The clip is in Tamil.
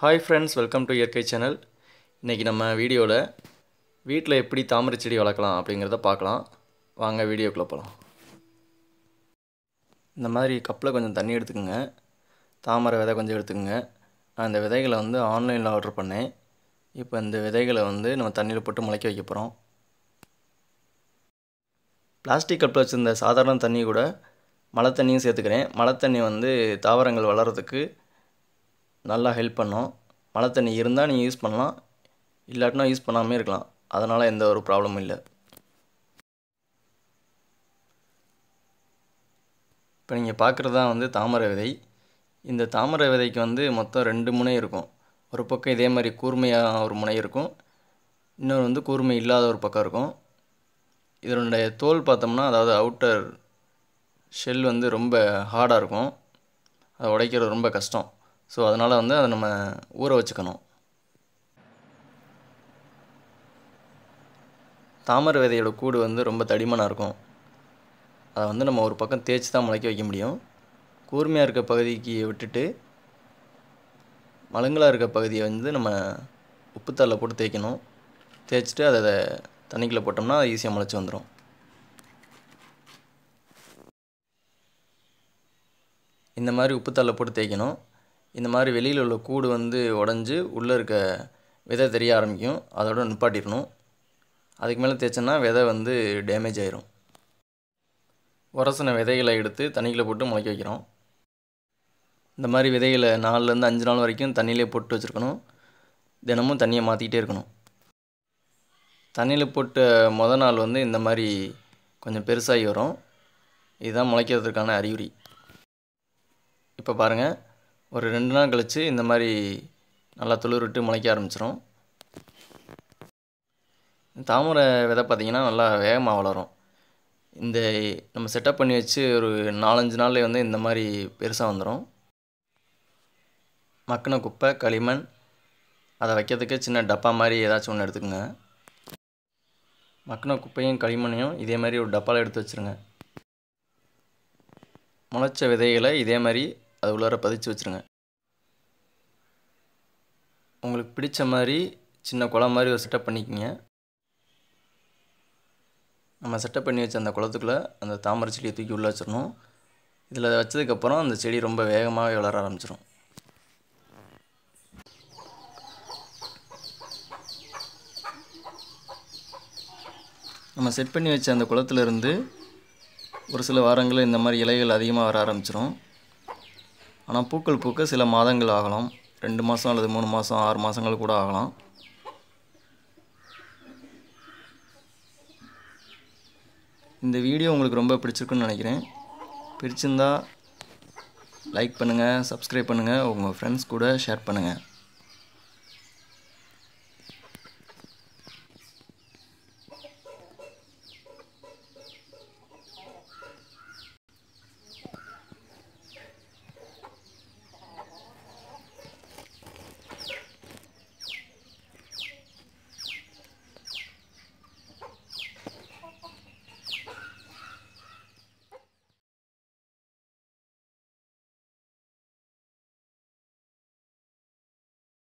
ஹாய் ஃப்ரெண்ட்ஸ் வெல்கம் டு இயற்கை சேனல் இன்றைக்கி நம்ம வீடியோவில் வீட்டில் எப்படி தாமரை செடி வளர்க்கலாம் அப்படிங்கிறத பார்க்கலாம் வாங்க வீடியோக்குள்ளே போகலாம் இந்த மாதிரி கப்பில் கொஞ்சம் தண்ணி எடுத்துக்கோங்க தாமரை விதை கொஞ்சம் எடுத்துக்கோங்க நான் விதைகளை வந்து ஆன்லைனில் ஆர்டர் பண்ணேன் இப்போ இந்த விதைகளை வந்து நம்ம தண்ணியில் போட்டு முளைக்க வைக்க போகிறோம் பிளாஸ்டிக் கப்பில் வச்சுருந்த சாதாரண தண்ணி கூட மழை தண்ணியும் சேர்த்துக்கிறேன் மழை தண்ணி வந்து தாவரங்கள் வளர்கிறதுக்கு நல்லா ஹெல்ப் பண்ணும் மழை தண்ணி இருந்தால் நீங்கள் யூஸ் பண்ணலாம் இல்லாட்டினா யூஸ் பண்ணாமல் இருக்கலாம் அதனால் எந்த ஒரு ப்ராப்ளமும் இல்லை இப்போ நீங்கள் பார்க்குறது தான் வந்து தாமரை விதை இந்த தாமரை விதைக்கு வந்து மொத்தம் ரெண்டு முனை இருக்கும் ஒரு பக்கம் இதே மாதிரி கூர்மையாக ஒரு முனை இருக்கும் இன்னொரு வந்து கூர்மை இல்லாத ஒரு பக்கம் இருக்கும் இதனுடைய தோல் பார்த்தோம்னா அதாவது அவுட்டர் ஷெல் வந்து ரொம்ப ஹார்டாக இருக்கும் அதை உடைக்கிறது ரொம்ப கஷ்டம் ஸோ அதனால் வந்து அதை நம்ம ஊற வச்சுக்கணும் தாமரை விதையோட கூடு வந்து ரொம்ப தடிமனாக இருக்கும் அதை வந்து நம்ம ஒரு பக்கம் தேய்ச்சி தான் முளைக்க வைக்க முடியும் கூர்மையாக இருக்க பகுதிக்கு விட்டுட்டு மலங்களாக இருக்க பகுதியை வந்து நம்ம உப்புத்தாளில் போட்டு தேய்க்கணும் தேய்ச்சிட்டு அதை தண்ணிக்குள்ளே போட்டோம்னா அது ஈஸியாக முளைச்சி வந்துடும் இந்த மாதிரி உப்புத்தாளில் போட்டு தேய்க்கணும் இந்த மாதிரி வெளியில் உள்ள கூடு வந்து உடஞ்சி உள்ளே இருக்க விதை தெரிய ஆரம்பிக்கும் அதோட நிப்பாட்டிடணும் அதுக்கு மேலே தேய்ச்சோன்னா விதை வந்து டேமேஜ் ஆயிரும் உரசின விதைகளை எடுத்து தண்ணியில் போட்டு முளைக்க வைக்கிறோம் இந்த மாதிரி விதைகளை நாலுலேருந்து அஞ்சு நாள் வரைக்கும் தண்ணியிலே போட்டு வச்சுருக்கணும் தினமும் தண்ணியை மாற்றிக்கிட்டே இருக்கணும் தண்ணியில் போட்ட மொதல் நாள் வந்து இந்த மாதிரி கொஞ்சம் பெருசாகி வரும் இதுதான் முளைக்கிறதுக்கான அறிகுறி இப்போ பாருங்கள் ஒரு ரெண்டு நாள் கழித்து இந்த மாதிரி நல்லா துளிர்விட்டு முளைக்க ஆரம்பிச்சிடும் தாமரை விதை பார்த்திங்கன்னா நல்லா வேகமாக வளரும் இந்த நம்ம செட்டப் பண்ணி வச்சு ஒரு நாலஞ்சு நாளில் வந்து இந்த மாதிரி பெருசாக வந்துடும் மக்கின குப்பை களிமண் அதை வைக்கிறதுக்கு சின்ன டப்பா மாதிரி ஏதாச்சும் ஒன்று எடுத்துக்கோங்க மக்கின குப்பையும் களிமண்ணையும் இதே மாதிரி ஒரு டப்பாவில் எடுத்து வச்சுருங்க முளைச்ச விதைகளை இதே மாதிரி அது உள்ளார பதிச்சு வச்சுருங்க உங்களுக்கு பிடிச்ச மாதிரி சின்ன குளம் மாதிரி ஒரு செட்டப் பண்ணிக்கோங்க நம்ம செட்டப் பண்ணி வச்ச அந்த குளத்துக்குள்ளே அந்த தாமரை செடியை தூக்கி உள்ளே வச்சிடணும் இதில் வச்சதுக்கப்புறம் அந்த செடி ரொம்ப வேகமாக வளர ஆரம்பிச்சிடும் நம்ம செட் பண்ணி வச்ச அந்த குளத்துலேருந்து ஒரு சில வாரங்களில் இந்த மாதிரி இலைகள் அதிகமாக வர ஆரம்பிச்சிடும் ஆனால் பூக்கள் பூக்க சில மாதங்கள் ஆகலாம் ரெண்டு மாதம் அல்லது மூணு மாதம் ஆறு மாதங்கள் கூட ஆகலாம் இந்த வீடியோ உங்களுக்கு ரொம்ப பிடிச்சிருக்குன்னு நினைக்கிறேன் பிடிச்சிருந்தால் லைக் பண்ணுங்கள் சப்ஸ்கிரைப் பண்ணுங்கள் உங்கள் ஃப்ரெண்ட்ஸ் கூட ஷேர் பண்ணுங்கள்